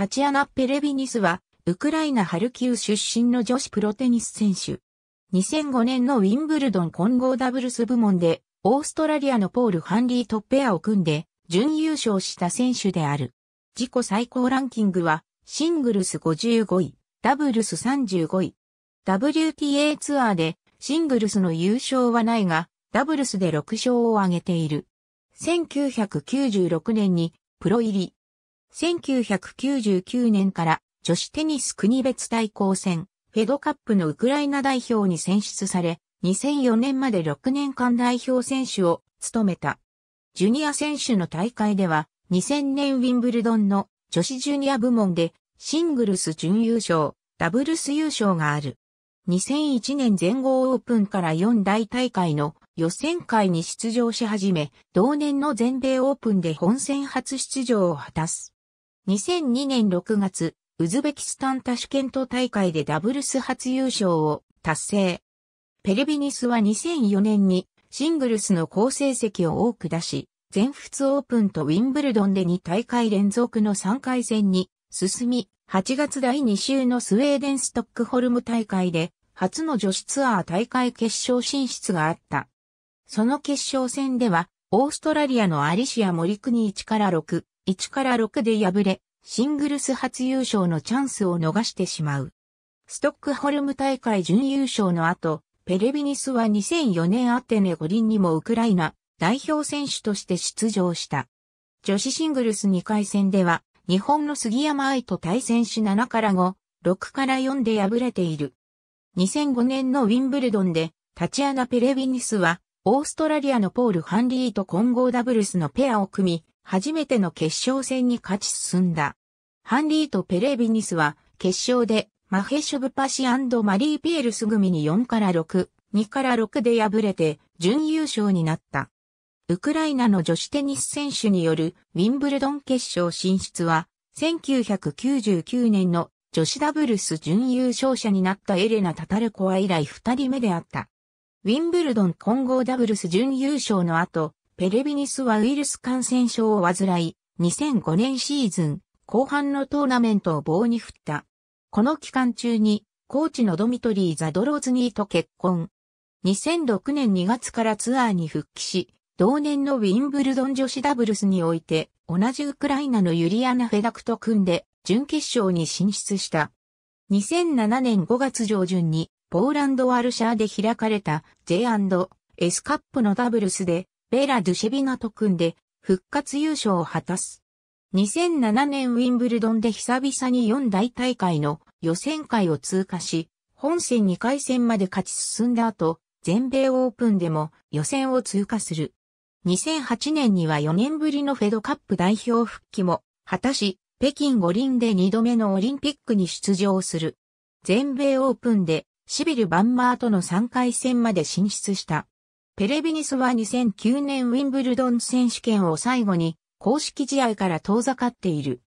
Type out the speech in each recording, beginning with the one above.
タチアナ・ペレビニスは、ウクライナ・ハルキウ出身の女子プロテニス選手。2005年のウィンブルドン混合ダブルス部門で、オーストラリアのポール・ハンリーとペアを組んで、準優勝した選手である。自己最高ランキングは、シングルス55位、ダブルス35位。WTA ツアーで、シングルスの優勝はないが、ダブルスで6勝を挙げている。1996年に、プロ入り。1999年から女子テニス国別対抗戦、フェドカップのウクライナ代表に選出され、2004年まで6年間代表選手を務めた。ジュニア選手の大会では、2000年ウィンブルドンの女子ジュニア部門でシングルス準優勝、ダブルス優勝がある。2001年全豪オープンから4大大会の予選会に出場し始め、同年の全米オープンで本戦初出場を果たす。2002年6月、ウズベキスタンタシュケント大会でダブルス初優勝を達成。ペレビニスは2004年にシングルスの好成績を多く出し、全仏オープンとウィンブルドンで2大会連続の3回戦に進み、8月第2週のスウェーデンストックホルム大会で初の女子ツアー大会決勝進出があった。その決勝戦では、オーストラリアのアリシア・モリクニ1から6、1から6で敗れ、シングルス初優勝のチャンスを逃してしまう。ストックホルム大会準優勝の後、ペレビニスは2004年アテネ五輪にもウクライナ代表選手として出場した。女子シングルス2回戦では、日本の杉山愛と対戦し7から5、6から4で敗れている。2005年のウィンブルドンで、タチアナ・ペレビニスは、オーストラリアのポール・ハンリーと混合ダブルスのペアを組み、初めての決勝戦に勝ち進んだ。ハンリーとペレビニスは、決勝で、マヘショブパシマリー・ピエルス組に4から6、2から6で敗れて、準優勝になった。ウクライナの女子テニス選手によるウィンブルドン決勝進出は、1999年の女子ダブルス準優勝者になったエレナ・タタルコア以来2人目であった。ウィンブルドン混合ダブルス準優勝の後、ペレビニスはウイルス感染症を患い、2005年シーズン後半のトーナメントを棒に振った。この期間中に、コーチのドミトリー・ザドローズニーと結婚。2006年2月からツアーに復帰し、同年のウィンブルドン女子ダブルスにおいて、同じウクライナのユリアナ・フェダクと組んで、準決勝に進出した。2007年5月上旬に、ポーランド・ワルシャーで開かれた J& s カップのダブルスで、ベラ・ドゥシェビナと組んで復活優勝を果たす。2007年ウィンブルドンで久々に4大大会の予選会を通過し、本戦2回戦まで勝ち進んだ後、全米オープンでも予選を通過する。2008年には4年ぶりのフェドカップ代表復帰も果たし、北京五輪で2度目のオリンピックに出場する。全米オープンでシビル・バンマーとの3回戦まで進出した。ペレビニスは2009年ウィンブルドン選手権を最後に公式試合から遠ざかっている。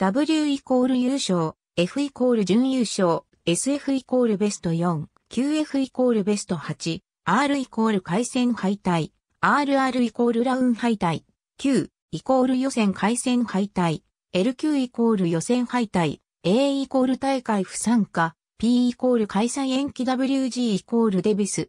W イコール優勝、F イコール準優勝、SF イコールベスト4、QF イコールベスト8、R イコール回戦敗退、RR イコールラウン敗退、Q イコール予選回戦敗退、LQ イコール予選敗退、A イコール大会不参加、P イコール開催延期 WG イコールデビス、